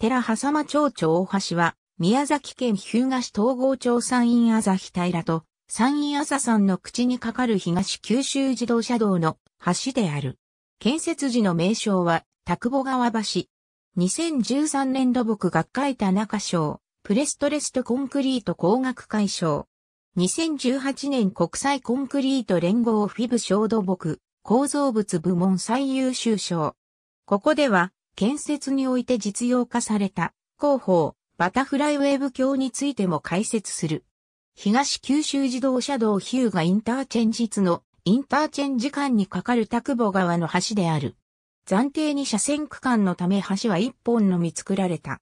寺狭間町長大橋は、宮崎県日向市東郷町山陰あざ平と、山陰あざ山の口にかかる東九州自動車道の橋である。建設時の名称は、田久保川橋。2013年土木学会田中賞、プレストレストコンクリート工学会賞。2018年国際コンクリート連合フィブ小土木、構造物部門最優秀賞。ここでは、建設において実用化された広報バタフライウェーブ橋についても解説する。東九州自動車道ヒューガインターチェンジのインターチェンジ間にかかる田久保川の橋である。暫定に車線区間のため橋は1本のみ作られた。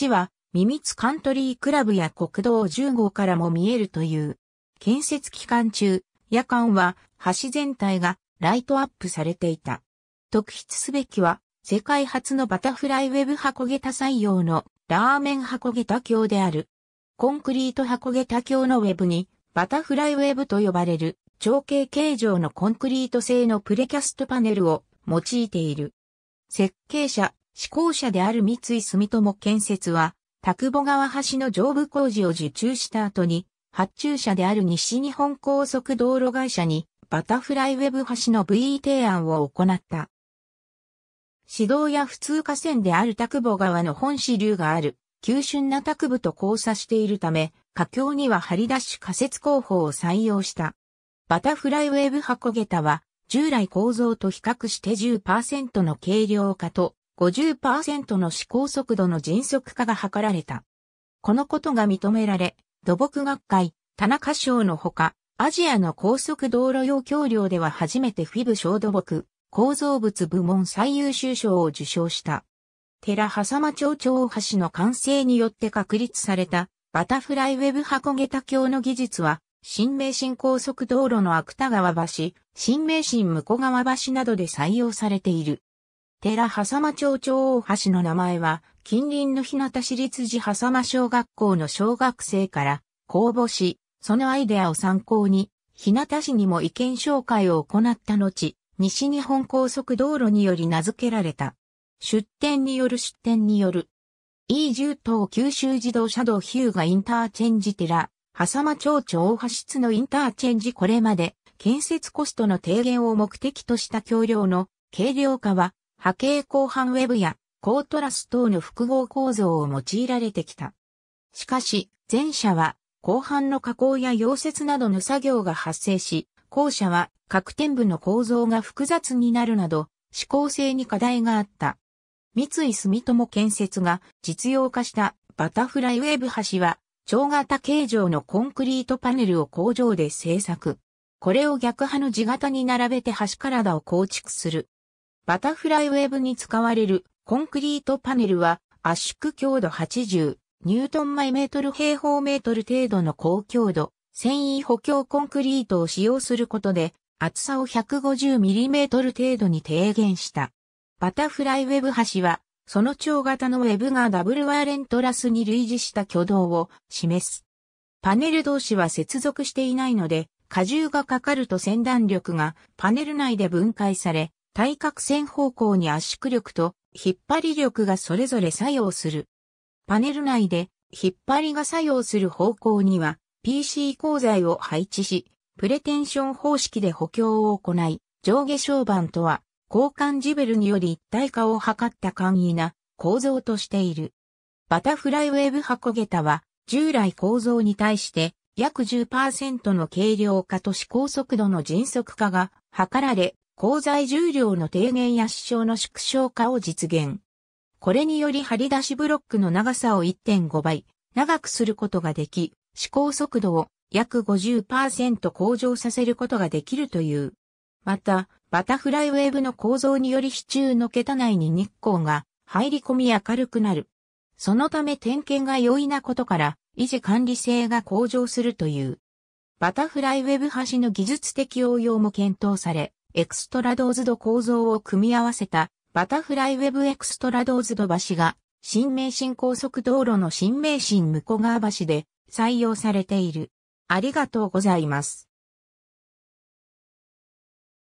橋は、ミミツカントリークラブや国道10号からも見えるという。建設期間中、夜間は橋全体がライトアップされていた。特筆すべきは、世界初のバタフライウェブ箱桁採用のラーメン箱桁橋である。コンクリート箱桁橋のウェブにバタフライウェブと呼ばれる長径形状のコンクリート製のプレキャストパネルを用いている。設計者、施工者である三井住友建設は、田久保川橋の上部工事を受注した後に、発注者である西日本高速道路会社にバタフライウェブ橋の VE 提案を行った。指導や普通河川である久保川の本支流がある、急峻な久部と交差しているため、河橋には張り出し仮設工法を採用した。バタフライウェーブ箱下は、従来構造と比較して10%の軽量化と50%の思考速度の迅速化が図られた。このことが認められ、土木学会、田中省のほか、アジアの高速道路用橋梁では初めてフィブ小土木、構造物部門最優秀賞を受賞した。寺狭間町長橋の完成によって確立されたバタフライウェブ箱桁橋の技術は、新名神高速道路の芥川橋、新名神向川橋などで採用されている。寺狭間町長大橋の名前は、近隣の日向市立寺狭間小学校の小学生から公募し、そのアイデアを参考に、日向市にも意見紹介を行った後、西日本高速道路により名付けられた。出店による出店による。E10 等九州自動車道ヒューガインターチェンジ寺、狭間町長大橋津のインターチェンジこれまで、建設コストの低減を目的とした橋梁の軽量化は、波形後半ウェブやコートラス等の複合構造を用いられてきた。しかし、前者は、後半の加工や溶接などの作業が発生し、後者は各点部の構造が複雑になるなど、指向性に課題があった。三井住友建設が実用化したバタフライウェーブ橋は、長型形状のコンクリートパネルを工場で製作。これを逆派の地型に並べて橋体を構築する。バタフライウェーブに使われるコンクリートパネルは圧縮強度80、ニュートン毎メートル平方メートル程度の高強度、繊維補強コンクリートを使用することで、厚さを 150mm 程度に低減した。バタフライウェブ橋は、その長型のウェブがダブルワーレントラスに類似した挙動を示す。パネル同士は接続していないので、荷重がかかると先断力がパネル内で分解され、対角線方向に圧縮力と引っ張り力がそれぞれ作用する。パネル内で引っ張りが作用する方向には PC 鋼材を配置し、プレテンション方式で補強を行い、上下床板とは、交換ジベルにより一体化を図った簡易な構造としている。バタフライウェーブ箱桁は、従来構造に対して約10%の軽量化と試行速度の迅速化が図られ、鋼材重量の低減や支障の縮小化を実現。これにより張り出しブロックの長さを1.5倍長くすることができ、思考速度を約50%向上させることができるという。また、バタフライウェーブの構造により支柱の桁内に日光が入り込み明るくなる。そのため点検が容易なことから維持管理性が向上するという。バタフライウェブ橋の技術的応用も検討され、エクストラドーズド構造を組み合わせたバタフライウェブエクストラドーズド橋が新名神高速道路の新名神向川橋で採用されている。ありがとうございます。